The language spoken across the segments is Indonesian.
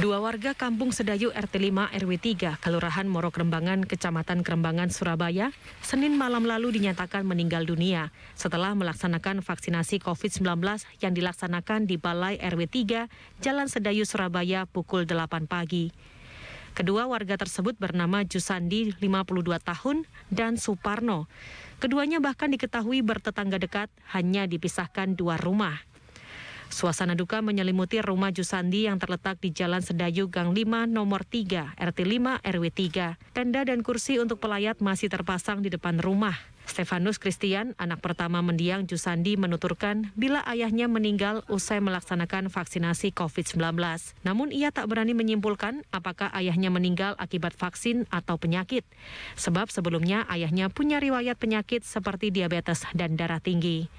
Dua warga Kampung Sedayu RT 5 RW 3, Kelurahan Moro Kerembangan, Kecamatan Kerembangan, Surabaya, Senin malam lalu dinyatakan meninggal dunia setelah melaksanakan vaksinasi COVID-19 yang dilaksanakan di Balai RW 3, Jalan Sedayu, Surabaya pukul 8 pagi. Kedua warga tersebut bernama Jusandi, 52 tahun, dan Suparno. Keduanya bahkan diketahui bertetangga dekat, hanya dipisahkan dua rumah. Suasana duka menyelimuti rumah Jusandi yang terletak di Jalan Sedayu Gang 5 nomor 3 RT 5 RW 3. Tenda dan kursi untuk pelayat masih terpasang di depan rumah. Stefanus Christian, anak pertama mendiang Jusandi menuturkan bila ayahnya meninggal usai melaksanakan vaksinasi COVID-19. Namun ia tak berani menyimpulkan apakah ayahnya meninggal akibat vaksin atau penyakit. Sebab sebelumnya ayahnya punya riwayat penyakit seperti diabetes dan darah tinggi.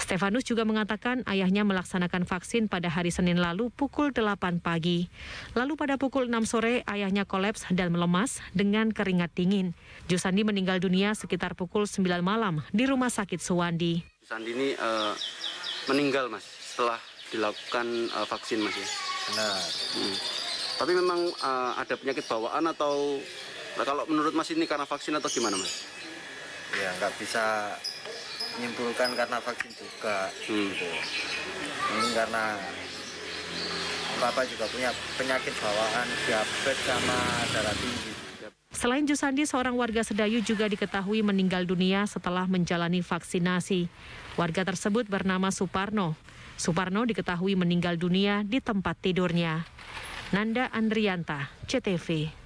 Stefanus juga mengatakan ayahnya melaksanakan vaksin pada hari Senin lalu pukul 8 pagi. Lalu pada pukul 6 sore ayahnya kolaps dan melemas dengan keringat dingin. Jusandi meninggal dunia sekitar pukul 9 malam di rumah sakit Suwandi. Jusandi ini uh, meninggal mas setelah dilakukan uh, vaksin mas ya. Benar. Hmm. Tapi memang uh, ada penyakit bawaan atau nah, kalau menurut Mas ini karena vaksin atau gimana Mas? Ya nggak bisa menyimpulkan karena vaksin juga hmm. gitu. ini karena bapak juga punya penyakit bawaan diabetes sama darah tinggi Selain Jusandi, seorang warga Sedayu juga diketahui meninggal dunia setelah menjalani vaksinasi. Warga tersebut bernama Suparno. Suparno diketahui meninggal dunia di tempat tidurnya. Nanda Andrianta, CTV.